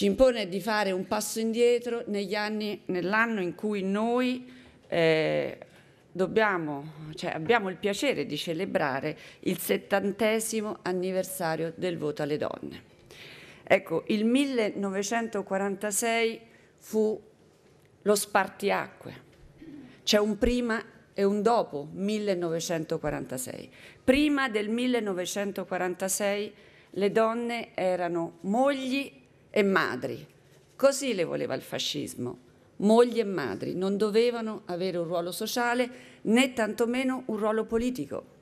ci impone di fare un passo indietro nell'anno in cui noi eh, dobbiamo, cioè abbiamo il piacere di celebrare il settantesimo anniversario del voto alle donne. Ecco, il 1946 fu lo spartiacque. C'è un prima e un dopo 1946. Prima del 1946 le donne erano mogli e madri. Così le voleva il fascismo. Mogli e madri non dovevano avere un ruolo sociale né tantomeno un ruolo politico.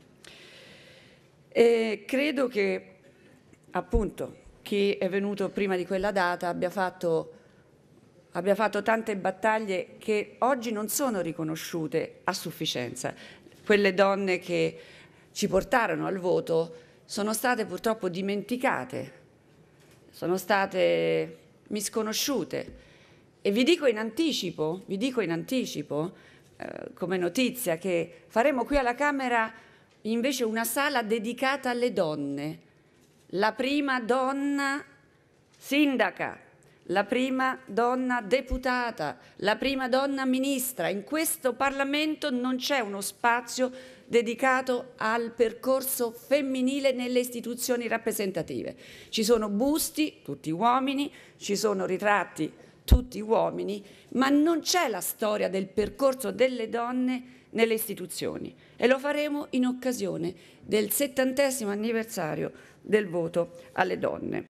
E credo che appunto chi è venuto prima di quella data abbia fatto, abbia fatto tante battaglie che oggi non sono riconosciute a sufficienza. Quelle donne che ci portarono al voto sono state purtroppo dimenticate sono state misconosciute. E vi dico in anticipo, vi dico in anticipo eh, come notizia che faremo qui alla Camera invece una sala dedicata alle donne. La prima donna sindaca la prima donna deputata, la prima donna ministra. In questo Parlamento non c'è uno spazio dedicato al percorso femminile nelle istituzioni rappresentative. Ci sono busti, tutti uomini, ci sono ritratti, tutti uomini, ma non c'è la storia del percorso delle donne nelle istituzioni e lo faremo in occasione del settantesimo anniversario del voto alle donne.